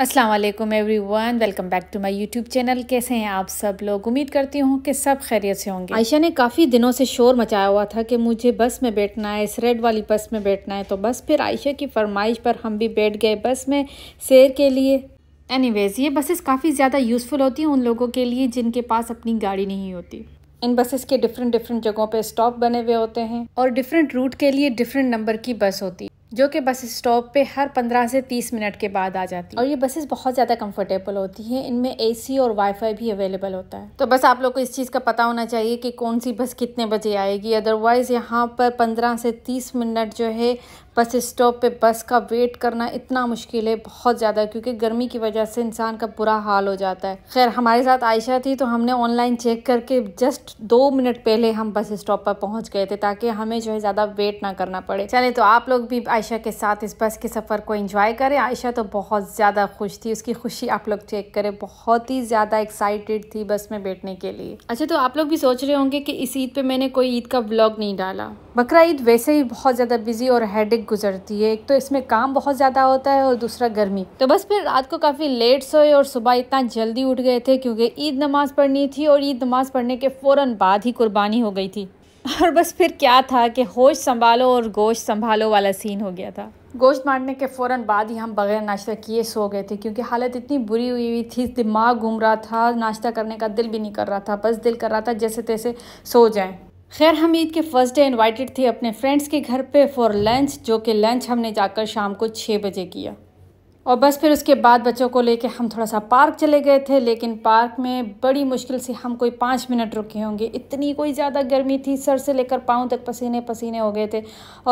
अस्सलाम वालेकुम everyone welcome back to my YouTube channel कैसे हैं आप सब लोग उम्मीद करती हूँ कि सब खैरियत से होंगे आयशा ने काफ़ी दिनों से शोर मचाया हुआ था कि मुझे बस में बैठना है इस रेड वाली बस में बैठना है तो बस फिर आयशा की फरमाइश पर हम भी बैठ गए बस में सैर के लिए एनीवेज़ ये बसेस काफ़ी ज़्यादा यूज़फुल होती हैं उन लोगों के लिए जिनके पास अपनी गाड़ी नहीं होती इन बसेस के डिफरेंट डिफरेंट जगहों पे स्टॉप बने हुए होते हैं और डिफरेंट रूट के लिए डिफरेंट नंबर की बस होती है जो कि बस स्टॉप पे हर 15 से 30 मिनट के बाद आ जाती है और ये बसेस बहुत ज़्यादा कंफर्टेबल होती हैं इनमें एसी और वाईफाई भी अवेलेबल होता है तो बस आप लोग को इस चीज़ का पता होना चाहिए कि कौन सी बस कितने बजे आएगी अदरवाइज़ यहाँ पर पंद्रह से तीस मिनट जो है बस स्टॉप पे बस का वेट करना इतना मुश्किल है बहुत ज़्यादा क्योंकि गर्मी की वजह से इंसान का बुरा हाल हो जाता है खैर हमारे साथ आयशा थी तो हमने ऑनलाइन चेक करके जस्ट दो मिनट पहले हम बस स्टॉप पर पहुँच गए थे ताकि हमें जो है ज़्यादा वेट ना करना पड़े चले तो आप लोग भी आयशा के साथ इस बस के सफ़र को एंजॉय करें आयशा तो बहुत ज़्यादा खुश थी उसकी खुशी आप लोग चेक करें बहुत ही ज़्यादा एक्साइटेड थी बस में बैठने के लिए अच्छा तो आप लोग भी सोच रहे होंगे कि इस ईद पे मैंने कोई ईद का ब्लॉग नहीं डाला बकरा ईद वैसे ही बहुत ज़्यादा बिजी और हेडेक गुजरती है एक तो इसमें काम बहुत ज़्यादा होता है और दूसरा गर्मी तो बस फिर रात को काफ़ी लेट सोए और सुबह इतना जल्दी उठ गए थे क्योंकि ईद नमाज़ पढ़नी थी और ईद नमाज़ पढ़ने के फ़ौर बाद ही कुर्बानी हो गई थी और बस फिर क्या था कि होश संभालो और गोश्त संभालो वाला सीन हो गया था गोश्त मारने के फ़ौर बाद ही हम बगैर नाश्ता किए सो गए थे क्योंकि हालत इतनी बुरी हुई हुई थी दिमाग घूम रहा था नाश्ता करने का दिल भी नहीं कर रहा था बस दिल कर रहा था जैसे तैसे सो जाएं खैर हम ईद के फर्स्ट डे इनवाइटेड थे अपने फ्रेंड्स के घर पे फॉर लंच जो कि लंच हमने जाकर शाम को छः बजे किया और बस फिर उसके बाद बच्चों को लेके हम थोड़ा सा पार्क चले गए थे लेकिन पार्क में बड़ी मुश्किल से हम कोई पाँच मिनट रुके होंगे इतनी कोई ज़्यादा गर्मी थी सर से लेकर पाँव तक पसीने पसीने हो गए थे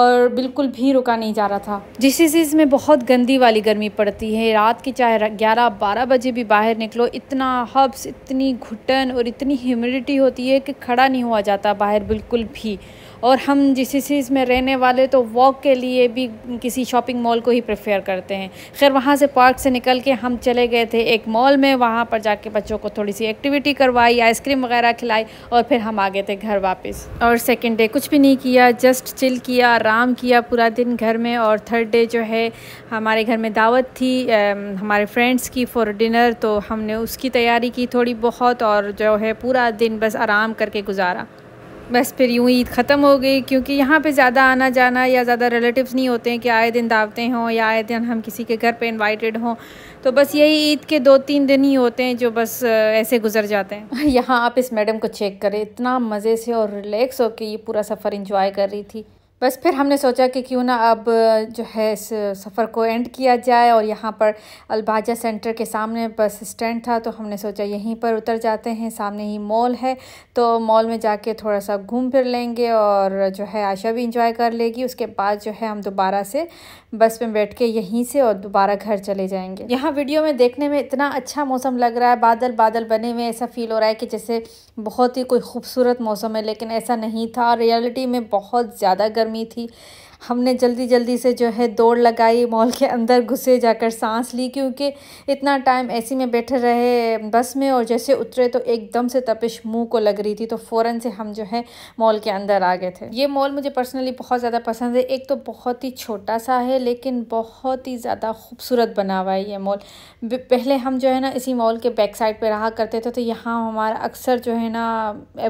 और बिल्कुल भी रुका नहीं जा रहा था जिस चीज़ में बहुत गंदी वाली गर्मी पड़ती है रात की चाहे ग्यारह बारह बजे भी बाहर निकलो इतना हब्स इतनी घुटन और इतनी ह्यूमिडिटी होती है कि खड़ा नहीं हुआ जाता बाहर बिल्कुल भी और हम जिस चीज़ में रहने वाले तो वॉक के लिए भी किसी शॉपिंग मॉल को ही प्रेफर करते हैं खैर वहाँ से पार्क से निकल के हम चले गए थे एक मॉल में वहाँ पर जाके बच्चों को थोड़ी सी एक्टिविटी करवाई आइसक्रीम वगैरह खिलाई और फिर हम आ गए थे घर वापस और सेकेंड डे कुछ भी नहीं किया जस्ट चिल किया आराम किया पूरा दिन घर में और थर्ड डे जो है हमारे घर में दावत थी हमारे फ्रेंड्स की फॉर डिनर तो हमने उसकी तैयारी की थोड़ी बहुत और जो है पूरा दिन बस आराम करके गुजारा बस फिर यूँ ईद ख़त्म हो गई क्योंकि यहाँ पे ज़्यादा आना जाना या ज़्यादा रिलेटिव्स नहीं होते हैं कि आए दिन दावतें हों या आए दिन हम किसी के घर पे इनवाइटेड हों तो बस यही ईद के दो तीन दिन ही होते हैं जो बस ऐसे गुजर जाते हैं यहाँ आप इस मैडम को चेक करें इतना मज़े से और रिलैक्स होकर ये पूरा सफ़र इंजॉय कर रही थी बस फिर हमने सोचा कि क्यों ना अब जो है इस सफ़र को एंड किया जाए और यहाँ पर अलबाजा सेंटर के सामने बस स्टैंड था तो हमने सोचा यहीं पर उतर जाते हैं सामने ही मॉल है तो मॉल में जाके थोड़ा सा घूम फिर लेंगे और जो है आशा भी इंजॉय कर लेगी उसके बाद जो है हम दोबारा से बस में बैठ के यहीं से और दोबारा घर चले जाएँगे यहाँ वीडियो में देखने में इतना अच्छा मौसम लग रहा है बादल बादल बने हुए ऐसा फील हो रहा है कि जैसे बहुत ही कोई खूबसूरत मौसम है लेकिन ऐसा नहीं था रियलिटी में बहुत ज़्यादा गर्म गर्मी थी हमने जल्दी जल्दी से जो है दौड़ लगाई मॉल के अंदर घुसे जाकर सांस ली क्योंकि इतना टाइम ऐसी में बैठे रहे बस में और जैसे उतरे तो एकदम से तपिश मुंह को लग रही थी तो फ़ौरन से हम जो है मॉल के अंदर आ गए थे ये मॉल मुझे पर्सनली बहुत ज़्यादा पसंद है एक तो बहुत ही छोटा सा है लेकिन बहुत ही ज़्यादा खूबसूरत बना हुआ है ये मॉल पहले हम जो है ना इसी मॉल के बैक साइड पे रहा करते थे तो यहाँ हमारा अक्सर जो है ना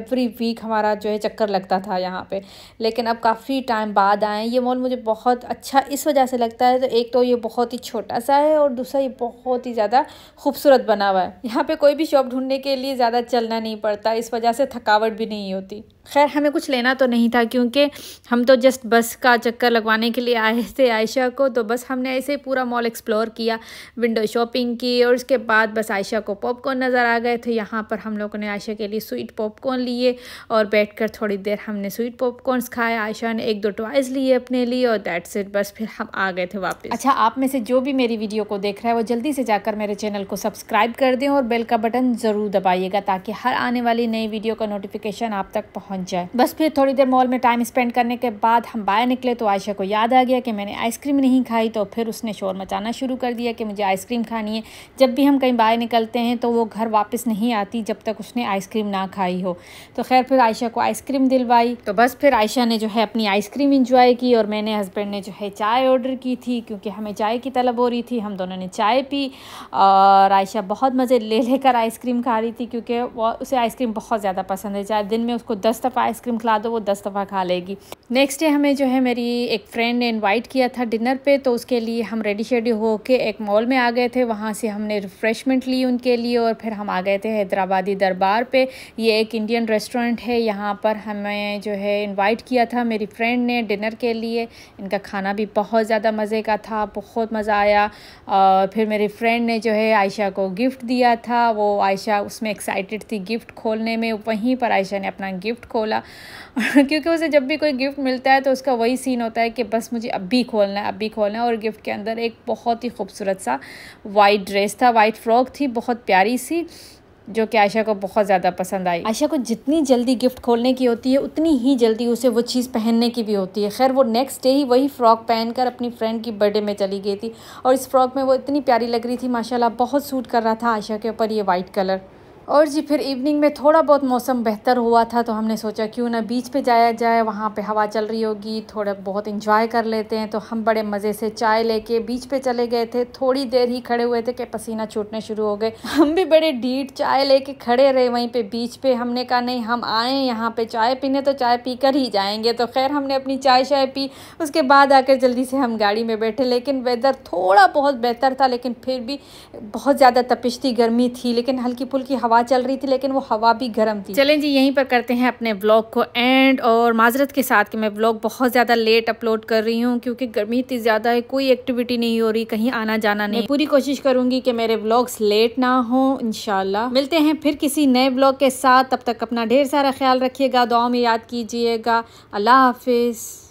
एवरी वीक हमारा जो है चक्कर लगता था यहाँ पे लेकिन अब काफ़ी टाइम बाद आए ये ये मॉल मुझे बहुत अच्छा इस वजह से लगता है तो एक तो ये बहुत ही छोटा सा है और दूसरा ये बहुत ही ज़्यादा खूबसूरत बना हुआ है यहाँ पे कोई भी शॉप ढूंढने के लिए ज़्यादा चलना नहीं पड़ता इस वजह से थकावट भी नहीं होती खैर हमें कुछ लेना तो नहीं था क्योंकि हम तो जस्ट बस का चक्कर लगवाने के लिए आए थे आयशा को तो बस हमने ऐसे ही पूरा मॉल एक्सप्लोर किया विंडो शॉपिंग की और उसके बाद बस आयशा को पॉपकॉर्न नज़र आ गए थे तो यहाँ पर हम लोगों ने आयशा के लिए स्वीट पॉपकॉर्न लिए और बैठ कर थोड़ी देर हमने स्वीट पॉपकॉर्नस खाए आयशा ने एक दो टॉयज़ लिए अपने लिए और दैट सेट बस फिर हम आ गए थे वापस अच्छा आप में से जो भी मेरी वीडियो को देख रहा है वो जल्दी से जाकर मेरे चैनल को सब्सक्राइब कर दें और बेल का बटन ज़रूर दबाइएगा ताकि हर आने वाली नई वीडियो का नोटिफिकेशन आप तक पहुँच बन जाए बस फिर थोड़ी देर मॉल में टाइम स्पेंड करने के बाद हम बाहर निकले तो आयशा को याद आ गया कि मैंने आइसक्रीम नहीं खाई तो फिर उसने शोर मचाना शुरू कर दिया कि मुझे आइसक्रीम खानी है जब भी हम कहीं बाहर निकलते हैं तो वो घर वापस नहीं आती जब तक उसने आइसक्रीम ना खाई हो तो खैर फिर आयशा को आइसक्रीम दिलवाई तो बस फिर आयशा ने जो है अपनी आइसक्रीम इंजॉय की और मैंने हस्बैंड ने जो है चाय ऑर्डर की थी क्योंकि हमें चाय की तलब हो रही थी हम दोनों ने चाय पी और आयशा बहुत मज़े ले लेकर आइसक्रीम खा रही थी क्योंकि वो उसे आइसक्रीम बहुत ज़्यादा पसंद है चाहे दिन में उसको दस दस दफ़ा आइसक्रीम खिला दो वो दस दफ़ा खा लेगी नेक्स्ट डे हमें जो है मेरी एक फ्रेंड ने इनवाइट किया था डिनर पे तो उसके लिए हम रेडी शेडी होके एक मॉल में आ गए थे वहाँ से हमने रिफ़्रेशमेंट ली उनके लिए और फिर हम आ गए थे हैदराबादी दरबार पे ये एक इंडियन रेस्टोरेंट है यहाँ पर हमें जो है इनवाइट किया था मेरी फ्रेंड ने डिनर के लिए इनका खाना भी बहुत ज़्यादा मज़े का था बहुत मज़ा आया और फिर मेरी फ्रेंड ने जो है आयशा को गिफ्ट दिया था वो आयशा उसमें एक्साइटेड थी गिफ्ट खोलने में वहीं पर आयशा ने अपना गिफ्ट खोला क्योंकि उसे जब भी कोई गिफ्ट मिलता है तो उसका वही सीन होता है कि बस मुझे अब भी खोलना है अब भी खोलना है और गिफ्ट के अंदर एक बहुत ही खूबसूरत सा वाइट ड्रेस था वाइट फ्रॉक थी बहुत प्यारी सी जो कि आयशा को बहुत ज़्यादा पसंद आई आयशा को जितनी जल्दी गिफ्ट खोलने की होती है उतनी ही जल्दी उसे वो चीज़ पहनने की भी होती है खैर वो नेक्स्ट डे ही वही फ़्रॉक पहनकर अपनी फ्रेंड की बर्थडे में चली गई थी और इस फ्रॉक में वो इतनी प्यारी लग रही थी माशाल्लाह बहुत सूट कर रहा था आयशा के ऊपर ये वाइट कलर और जी फिर इवनिंग में थोड़ा बहुत मौसम बेहतर हुआ था तो हमने सोचा क्यों ना बीच पे जाया जाए वहाँ पे हवा चल रही होगी थोड़ा बहुत इंजॉय कर लेते हैं तो हम बड़े मज़े से चाय लेके बीच पे चले गए थे थोड़ी देर ही खड़े हुए थे कि पसीना छूटने शुरू हो गए हम भी बड़े डीट चाय लेके खड़े रहे वहीं पर बीच पे हमने कहा नहीं हम आए यहाँ पर चाय पीने तो चाय पी कर ही जाएँगे तो खैर हमने अपनी चाय शाय पी उसके बाद आकर जल्दी से हम गाड़ी में बैठे लेकिन वेदर थोड़ा बहुत बेहतर था लेकिन फिर भी बहुत ज़्यादा तपिशती गर्मी थी लेकिन हल्की फुल्की हवा हवा चल रही थी लेकिन वो हवा भी गर्म थी चलें जी यहीं पर करते हैं अपने ब्लॉग को एंड और माजरत के साथ कि मैं ब्लॉग बहुत ज़्यादा लेट अपलोड कर रही हूँ क्योंकि गर्मी इतनी ज़्यादा है कोई एक्टिविटी नहीं हो रही कहीं आना जाना नहीं पूरी कोशिश करूंगी की मेरे ब्लॉग्स लेट ना हो इनशाला मिलते हैं फिर किसी नए ब्लॉग के साथ तब तक अपना ढेर सारा ख्याल रखिएगा दुआ में याद कीजिएगा अल्लाह हाफिज़